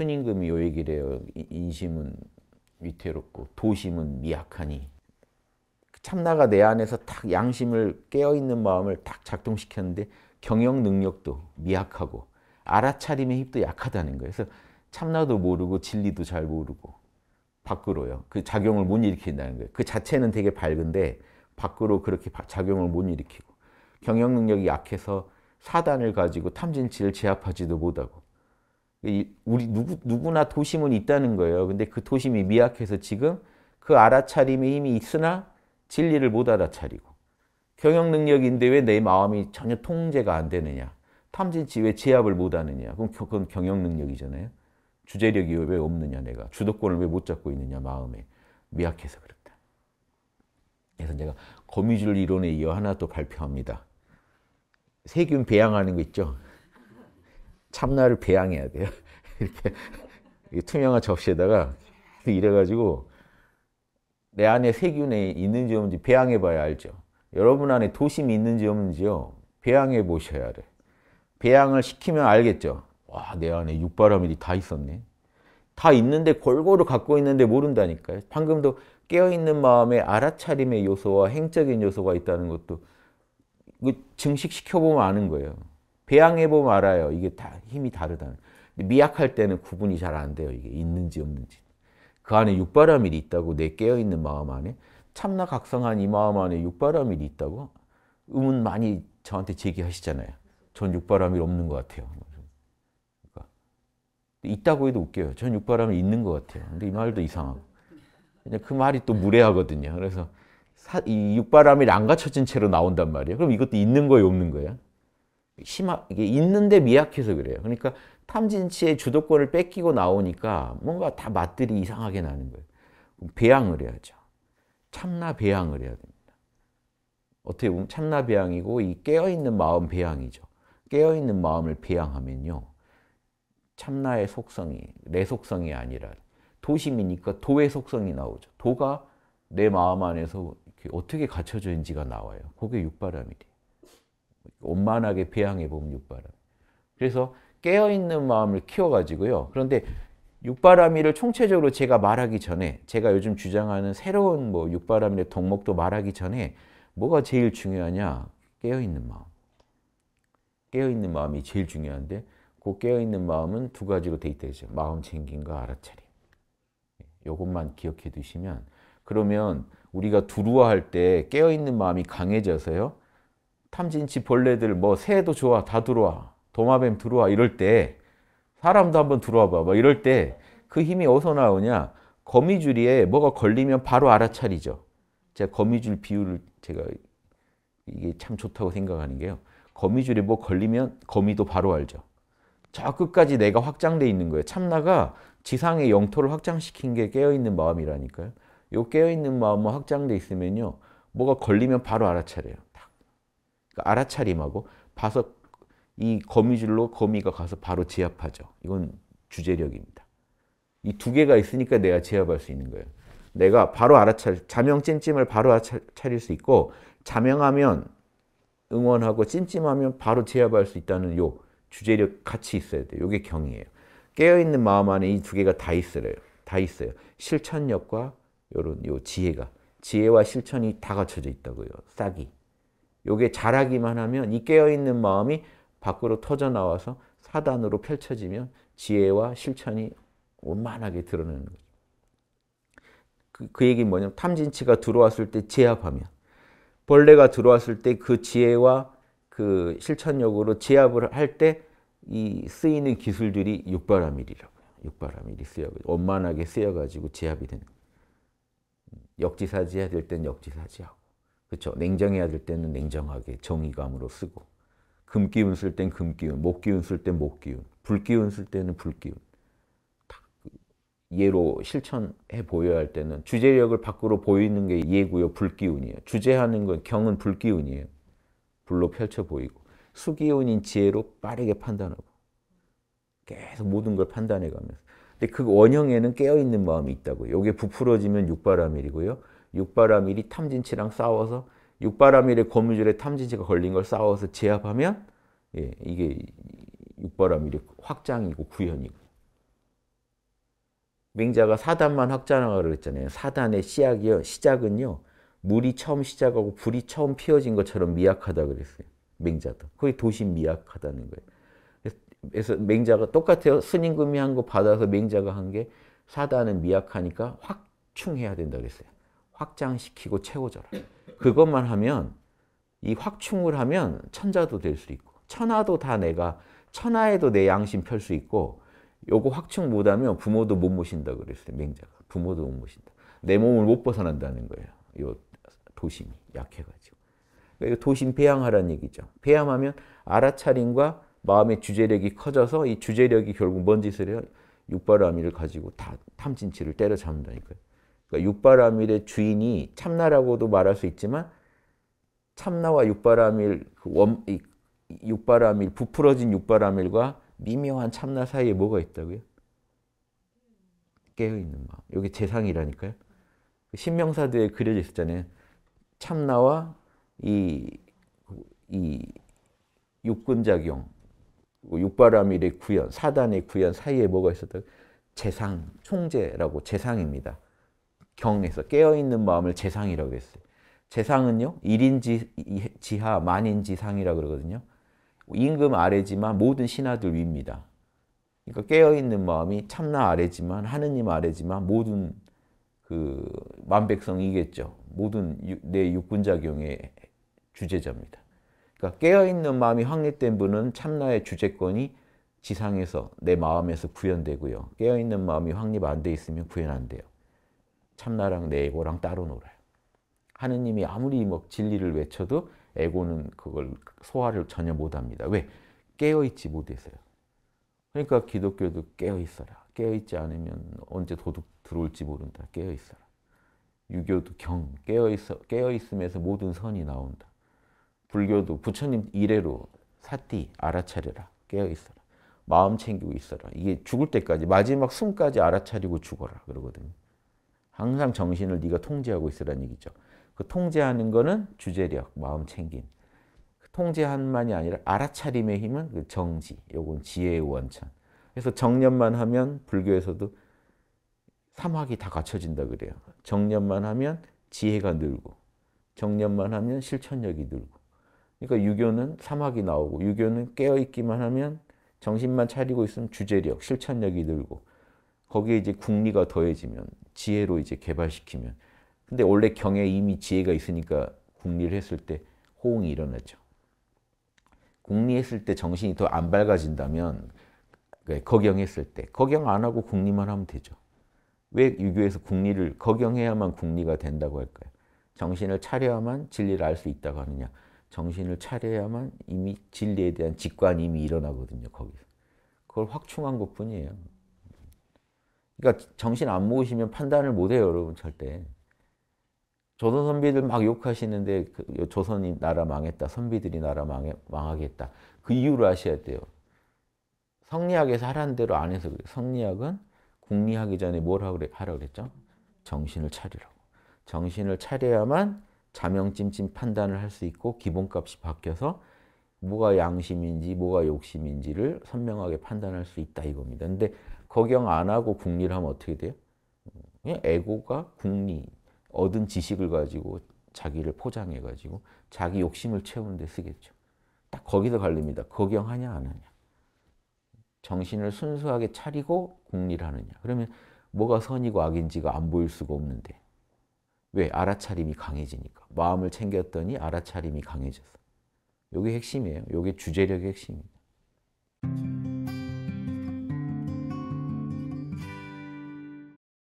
순임금이 요 얘기를 해요. 인심은 위태롭고 도심은 미약하니 참나가 내 안에서 딱 양심을 깨어있는 마음을 딱 작동시켰는데 경영 능력도 미약하고 알아차림의 힘도 약하다는 거예요. 그래서 참나도 모르고 진리도 잘 모르고 밖으로요. 그 작용을 못 일으킨다는 거예요. 그 자체는 되게 밝은데 밖으로 그렇게 작용을 못 일으키고 경영 능력이 약해서 사단을 가지고 탐진치를 제압하지도 못하고 우리 누구, 누구나 도심은 있다는 거예요. 근데 그 도심이 미약해서 지금 그 알아차림의 힘이 있으나 진리를 못 알아차리고 경영 능력인데 왜 내 마음이 전혀 통제가 안 되느냐. 탐진치 왜 제압을 못 하느냐. 그럼 그건 경영 능력이잖아요. 주제력이 왜 없느냐 내가. 주도권을 왜 못 잡고 있느냐 마음에. 미약해서 그렇다. 그래서 제가 거미줄 이론에 이어 하나 또 발표합니다. 세균 배양하는 거 있죠. 참나를 배양해야 돼요. 이렇게 투명한 접시에다가 이래가지고 내 안에 세균이 있는지 없는지 배양해 봐야 알죠. 여러분 안에 도심이 있는지 없는지요. 배양해 보셔야 돼. 배양을 시키면 알겠죠. 와, 내 안에 육바라밀이 다 있었네. 다 있는데 골고루 갖고 있는데 모른다니까요. 방금도 깨어있는 마음에 알아차림의 요소와 행적인 요소가 있다는 것도 그 증식시켜보면 아는 거예요. 배양해보면 알아요. 이게 다 힘이 다르다는. 미약할 때는 구분이 잘 안 돼요. 이게 있는지 없는지. 그 안에 육바라밀이 있다고 내 깨어있는 마음 안에 참나 각성한 이 마음 안에 육바라밀이 있다고 의문 많이 저한테 제기하시잖아요. 전 육바라밀 없는 것 같아요. 그러니까 있다고 해도 웃겨요. 전 육바라밀 있는 것 같아요. 근데 이 말도 이상하고. 그냥 그 말이 또 무례하거든요. 그래서 사, 이 육바람이 안 갖춰진 채로 나온단 말이에요. 그럼 이것도 있는 거예요, 없는 거예요? 심하, 이게 있는데 미약해서 그래요. 그러니까 탐진치의 주도권을 뺏기고 나오니까 뭔가 다 맛들이 이상하게 나는 거예요. 배양을 해야죠. 참나 배양을 해야 됩니다. 어떻게 보면 참나 배양이고 이 깨어있는 마음 배양이죠. 깨어있는 마음을 배양하면요. 참나의 속성이 내 속성이 아니라 도심이니까 도의 속성이 나오죠. 도가 내 마음 안에서 어떻게 갖춰져 있는지가 나와요. 그게 육바람일이 온만하게 배양해 보면 육바람. 그래서 깨어있는 마음을 키워가지고요. 그런데 육바람이를 총체적으로 제가 말하기 전에 제가 요즘 주장하는 새로운 뭐 육바람의 덕목도 말하기 전에 뭐가 제일 중요하냐? 깨어있는 마음. 깨어있는 마음이 제일 중요한데 그 깨어있는 마음은 두 가지로 돼 있다 죠 마음 챙김과 알아차림. 예, 요것만 기억해 두시면 그러면 우리가 두루와 할때 깨어있는 마음이 강해져서요. 탐진치 벌레들 뭐 새도 좋아 다 들어와 도마뱀 들어와 이럴 때 사람도 한번 들어와 봐. 봐 뭐 이럴 때 그 힘이 어디서 나오냐? 거미줄이에 뭐가 걸리면 바로 알아차리죠. 제가 거미줄 비율을 제가 이게 참 좋다고 생각하는 게요. 거미줄에 뭐 걸리면 거미도 바로 알죠. 저 끝까지 내가 확장돼 있는 거예요. 참나가 지상의 영토를 확장시킨 게 깨어있는 마음이라니까요. 요 깨어있는 마음만 확장돼 있으면요. 뭐가 걸리면 바로 알아차려요. 그러니까 알아차림하고 바석 이 거미줄로 거미가 가서 바로 제압하죠. 이건 주제력입니다. 이 두 개가 있으니까 내가 제압할 수 있는 거예요. 내가 바로 알아차릴 자명 찜찜을 바로 알아차릴 수 있고 자명하면 응원하고 찜찜하면 바로 제압할 수 있다는 요 주제력 같이 있어야 돼요. 요게 경이에요. 깨어있는 마음 안에 이 두 개가 다 있어요. 다 있어요. 실천력과 요런 요 지혜가 지혜와 실천이 다 갖춰져 있다고요. 싹이. 요게 자라기만 하면 이 깨어있는 마음이 밖으로 터져나와서 사단으로 펼쳐지면 지혜와 실천이 원만하게 드러나는 거죠. 그, 그 얘기는 뭐냐면 탐진치가 들어왔을 때 제압하면 벌레가 들어왔을 때 그 지혜와 그 실천력으로 제압을 할 때 이 쓰이는 기술들이 육바라밀이라고요. 육바라밀이 쓰여 원만하게 쓰여가지고 제압이 되는 거예요. 음, 역지사지해야 될 땐 역지사지하고 그렇죠. 냉정해야 될 때는 냉정하게 정의감으로 쓰고 금기운 쓸 땐 금기운, 목기운 쓸 땐 목기운, 불기운 쓸 때는 불기운. 그 예로 실천해 보여야 할 때는 주제력을 밖으로 보이는 게 예고요 불기운이에요. 주제하는 건 경은 불기운이에요. 불로 펼쳐 보이고 수기운인 지혜로 빠르게 판단하고 계속 모든 걸 판단해 가면서 근데 그 원형에는 깨어있는 마음이 있다고요. 이게 부풀어지면 육바라밀이고요. 육바라밀이 탐진치랑 싸워서 육바라밀의 고무줄에 탐진치가 걸린 걸 싸워서 제압하면 예, 이게 육바라밀의 확장이고 구현이고 맹자가 사단만 확장하라고 했잖아요. 사단의 시작이요. 시작은요. 물이 처음 시작하고 불이 처음 피어진 것처럼 미약하다 그랬어요. 맹자도. 거의 도시 미약하다는 거예요. 그래서 맹자가 똑같아요. 스님금이 한 거 받아서 맹자가 한 게 사단은 미약하니까 확충해야 된다 그랬어요. 확장시키고 채워줘라. 그것만 하면 이 확충을 하면 천자도 될 수 있고 천하도 다 내가 천하에도 내 양심 펼 수 있고 요거 확충 못하면 부모도 못 모신다 그랬어요. 맹자가. 부모도 못 모신다. 내 몸을 못 벗어난다는 거예요. 요 도심이 약해가지고. 그러니까 도심 배양하라는 얘기죠. 배양하면 알아차림과 마음의 주제력이 커져서 이 주제력이 결국 뭔 짓을 해요? 육바람이를 가지고 다 탐진치를 때려잡는다니까요. 그러니까 육바라밀의 주인이 참나라고도 말할 수 있지만 참나와 육바라밀 그 원, 육바라밀 부풀어진 육바라밀과 미묘한 참나 사이에 뭐가 있다고요? 깨어 있는 마음. 여기 재상이라니까요. 그 신명사도에 그려져 있었잖아요. 참나와 이, 이 육근작용, 육바라밀의 구현, 사단의 구현 사이에 뭐가 있었다? 재상, 총재라고 재상입니다. 경에서 깨어있는 마음을 재상이라고 했어요. 재상은요. 1인지 지하, 만인지 상이라 그러거든요. 임금 아래지만 모든 신하들 위입니다. 그러니까 깨어있는 마음이 참나 아래지만 하느님 아래지만 모든 그 만백성이겠죠. 모든 유, 내 육군작용의 주제자입니다. 그러니까 깨어있는 마음이 확립된 분은 참나의 주제권이 지상에서 내 마음에서 구현되고요. 깨어있는 마음이 확립 안 돼 있으면 구현 안 돼요. 참나랑 내 에고랑 따로 놀아요. 하느님이 아무리 뭐 진리를 외쳐도 에고는 그걸 소화를 전혀 못합니다. 왜? 깨어있지 못해서요. 그러니까 기독교도 깨어있어라. 깨어있지 않으면 언제 도둑 들어올지 모른다. 깨어있어라. 유교도 경, 깨어있어, 깨어있음에서 모든 선이 나온다. 불교도 부처님 이래로 사띠, 알아차려라. 깨어있어라. 마음 챙기고 있어라. 이게 죽을 때까지, 마지막 숨까지 알아차리고 죽어라. 그러거든요. 항상 정신을 네가 통제하고 있으라는 얘기죠. 그 통제하는 거는 주제력, 마음 챙김. 그 통제한만이 아니라 알아차림의 힘은 그 정지, 요건 지혜의 원천. 그래서 정념만 하면 불교에서도 삼학이 다 갖춰진다 그래요. 정념만 하면 지혜가 늘고, 정념만 하면 실천력이 늘고. 그러니까 유교는 삼학이 나오고, 유교는 깨어있기만 하면 정신만 차리고 있으면 주제력, 실천력이 늘고, 거기에 이제 국리가 더해지면 지혜로 이제 개발시키면. 근데 원래 경에 이미 지혜가 있으니까 국리를 했을 때 호응이 일어나죠. 국리했을 때 정신이 더 안 밝아진다면 네, 거경했을 때 거경 안 하고 국리만 하면 되죠. 왜 유교에서 국리를 거경해야만 국리가 된다고 할까요? 정신을 차려야만 진리를 알 수 있다고 하느냐. 정신을 차려야만 이미 진리에 대한 직관이 이미 일어나거든요. 거기서. 그걸 확충한 것뿐이에요. 그러니까 정신 안 모으시면 판단을 못 해요, 여러분 절대. 조선 선비들 막 욕하시는데 그 조선이 나라 망했다, 선비들이 나라 망해, 망하겠다. 그 이유를 아셔야 돼요. 성리학에서 하라는 대로 안 해서 그래요. 성리학은 국리하기 전에 뭘 하라 고 그랬죠? 정신을 차리라고. 정신을 차려야만 자명찜찜 판단을 할 수 있고 기본값이 바뀌어서 뭐가 양심인지 뭐가 욕심인지를 선명하게 판단할 수 있다 이겁니다. 근데 거경 안 하고 국리를 하면 어떻게 돼요? 그냥 에고가 국리, 얻은 지식을 가지고 자기를 포장해가지고 자기 욕심을 채우는 데 쓰겠죠. 딱 거기서 갈립니다. 거경하냐 안 하냐. 정신을 순수하게 차리고 국리를 하느냐. 그러면 뭐가 선이고 악인지가 안 보일 수가 없는데. 왜? 알아차림이 강해지니까. 마음을 챙겼더니 알아차림이 강해졌어. 이게 핵심이에요. 이게 주제력의 핵심입니다.